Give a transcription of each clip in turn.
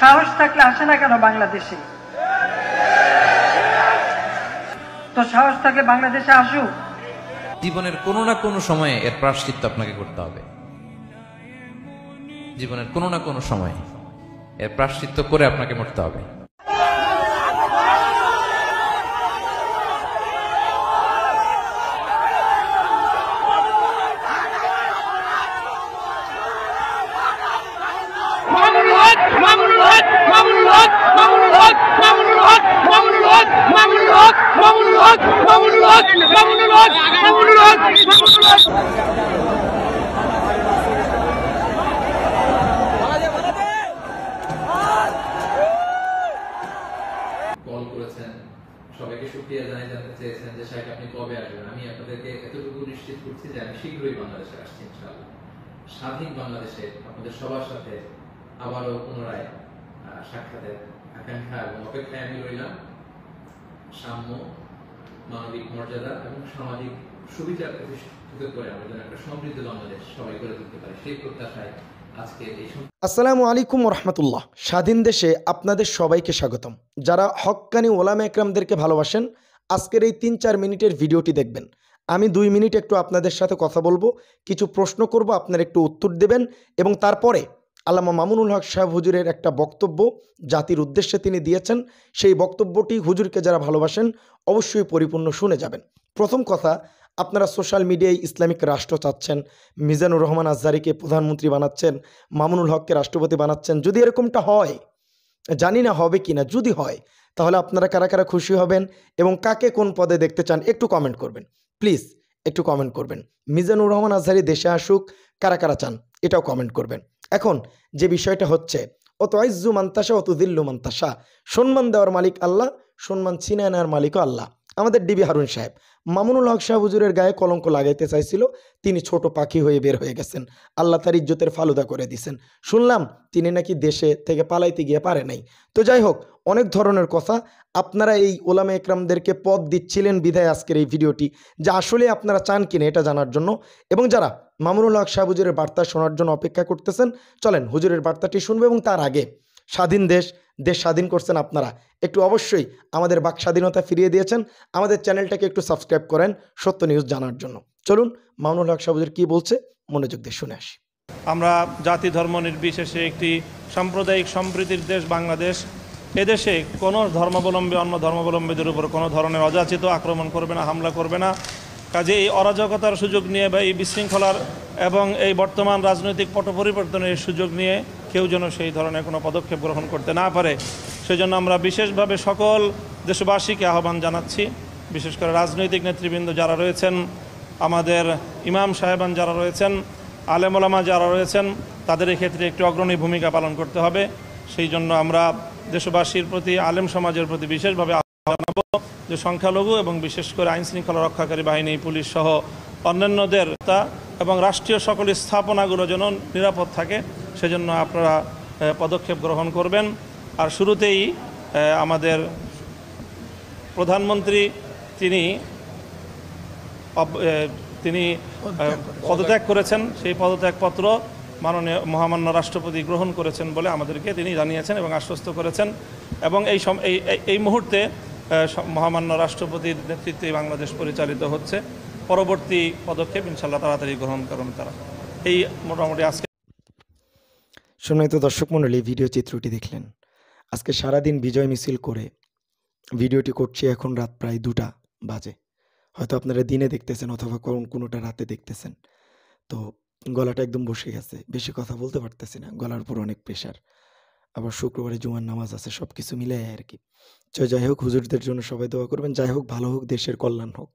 সাহস থাকলে আসে না কেন বাংলাদেশে তো সাহস থাকে বাংলাদেশে আসু জীবনের কোনো না কোনো সময়ে এর প্রাশ্চিত্য আপনাকে করতে হবে জীবনের কোনো না কোনো সময়ে এর প্রাশ্চিত্য করে আপনাকে মরতে হবে কল করেছেন সবাইকে সুক্রিয়া জানাই চেয়েছেন যে সাহেব আপনি কবে আসবেন আমি আপনাদেরকে এতটুকু নিশ্চিত করছি যে আমি শীঘ্রই বাংলাদেশে আসছি ইনশাআল্লাহ স্বাধীন বাংলাদেশে আপনাদের সবার সাথে আবারও পুনরায় সাক্ষাতের আকাঙ্ক্ষা এবং অপেক্ষায় আমি রইলাম সাম্য মানবিক মর্যাদা এবং সামাজিক সুবিধা প্রতিষ্ঠিত করে আমরা যেন একটা সমৃদ্ধ বাংলাদেশ সবাই করে তুলতে পারি সেই প্রত্যাশায় আসসালামু আলাইকুম রহমতুল্লাহ স্বাধীন দেশে আপনাদের সবাইকে স্বাগতম যারা হক্কানি ওলামা একরামদেরকে ভালোবাসেন আজকের এই তিন চার মিনিটের ভিডিওটি দেখবেন আমি দুই মিনিট একটু আপনাদের সাথে কথা বলবো কিছু প্রশ্ন করব আপনার একটু উত্তর দেবেন এবং তারপরে আল্লামা মামুনুল হক সাহেব হুজুরের একটা বক্তব্য জাতির উদ্দেশ্যে তিনি দিয়েছেন সেই বক্তব্যটি হুজুরকে যারা ভালোবাসেন অবশ্যই পরিপূর্ণ শুনে যাবেন প্রথম কথা আপনারা সোশ্যাল মিডিয়ায় ইসলামিক রাষ্ট্র চাচ্ছেন মিজানুর রহমান আজহারিকে প্রধানমন্ত্রী বানাচ্ছেন মামুনুল হককে রাষ্ট্রপতি বানাচ্ছেন যদি এরকমটা হয় জানি না হবে কি না যদি হয় তাহলে আপনারা কারা কারা খুশি হবেন এবং কাকে কোন পদে দেখতে চান একটু কমেন্ট করবেন প্লিজ একটু কমেন্ট করবেন মিজানুর রহমান আজহারি দেশে আসুক কারা কারা চান এটাও কমেন্ট করবেন এখন যে বিষয়টা হচ্ছে অত আইজু মান্তাসা অত দিল্লু মান্তাসা সম্মান দেওয়ার মালিক আল্লাহ সম্মান ছিনে নেওয়ার মালিকও আল্লাহ আমাদের ডিবি হারুন সাহেব মামুনুল হক সাহেব হুজুরের গায়ে কলঙ্ক লাগাইতে চাইছিল তিনি ছোট পাখি হয়ে বের হয়ে গেছেন আল্লাহ তার ইজ্জতের ফালুদা করে দিছেন শুনলাম তিনি নাকি দেশে থেকে পালাইতে গিয়ে পারে নাই তো যাই হোক অনেক ধরনের কথা আপনারা এই ওলামে একরামদেরকে পদ দিচ্ছিলেন বিধায় আজকের এই ভিডিওটি যা আসলে আপনারা চান না এটা জানার জন্য এবং যারা মামুনুল হক সাহেব হুজুরের বার্তা শোনার জন্য অপেক্ষা করতেছেন চলেন হুজুরের বার্তাটি শুনবে এবং তার আগে স্বাধীন দেশ দেশ স্বাধীন করছেন আপনারা একটু অবশ্যই আমাদের বাক স্বাধীনতা ফিরিয়ে দিয়েছেন আমাদের চ্যানেলটাকে একটু সাবস্ক্রাইব করেন সত্য নিউজ জানার জন্য চলুন মামুনুল হক সাবুজুর কী বলছে মনোযোগ দিয়ে শুনে আসি আমরা জাতি ধর্ম নির্বিশেষে একটি সাম্প্রদায়িক সম্প্রীতির দেশ বাংলাদেশ এদেশে কোনো ধর্মাবলম্বী অন্য ধর্মাবলম্বীদের উপর কোনো ধরনের অযাচিত আক্রমণ করবে না হামলা করবে না কাজে এই অরাজকতার সুযোগ নিয়ে বা এই বিশৃঙ্খলার এবং এই বর্তমান রাজনৈতিক পট পরিবর্তনের সুযোগ নিয়ে কেউ যেন সেই ধরনের কোনো পদক্ষেপ গ্রহণ করতে না পারে সেজন্য আমরা বিশেষভাবে সকল দেশবাসীকে আহ্বান জানাচ্ছি বিশেষ করে রাজনৈতিক নেতৃবৃন্দ যারা রয়েছেন আমাদের ইমাম সাহেবান যারা রয়েছেন ওলামা যারা রয়েছেন তাদের ক্ষেত্রে একটি অগ্রণী ভূমিকা পালন করতে হবে সেই জন্য আমরা দেশবাসীর প্রতি আলেম সমাজের প্রতি বিশেষভাবে জানাবো যে সংখ্যালঘু এবং বিশেষ করে আইন শৃঙ্খলা রক্ষাকারী বাহিনী পুলিশ সহ অন্যান্যদের তা এবং রাষ্ট্রীয় সকল স্থাপনাগুলো যেন নিরাপদ থাকে সেজন্য আপনারা পদক্ষেপ গ্রহণ করবেন আর শুরুতেই আমাদের প্রধানমন্ত্রী তিনি তিনি পদত্যাগ করেছেন সেই পদত্যাগপত্র মাননীয় মহামান্য রাষ্ট্রপতি গ্রহণ করেছেন বলে আমাদেরকে তিনি জানিয়েছেন এবং আশ্বস্ত করেছেন এবং এই এই মুহূর্তে মহামান্য রাষ্ট্রপতির নেতৃত্বে বাংলাদেশ পরিচালিত হচ্ছে পরবর্তী পদক্ষেপ ইনশাল্লাহ তাড়াতাড়ি গ্রহণ করুন তারা এই মোটামুটি আজকে সম্মানিত দর্শক মণ্ডলী ভিডিও চিত্রটি দেখলেন আজকে সারাদিন বিজয় মিছিল করে ভিডিওটি করছি এখন রাত প্রায় দুটা বাজে হয়তো আপনারা দিনে দেখতেছেন অথবা কোন কোনোটা রাতে দেখতেছেন তো গলাটা একদম বসে গেছে বেশি কথা বলতে পারতেছি না গলার উপর অনেক প্রেশার আবার শুক্রবারে জুমার নামাজ আছে সব কিছু মিলে আর কি তো যাই হোক হুজুরদের জন্য সবাই দোয়া করবেন যাই হোক ভালো হোক দেশের কল্যাণ হোক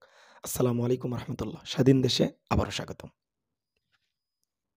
আসসালামু আলাইকুম রহমতুল্লাহ স্বাধীন দেশে আবারও স্বাগতম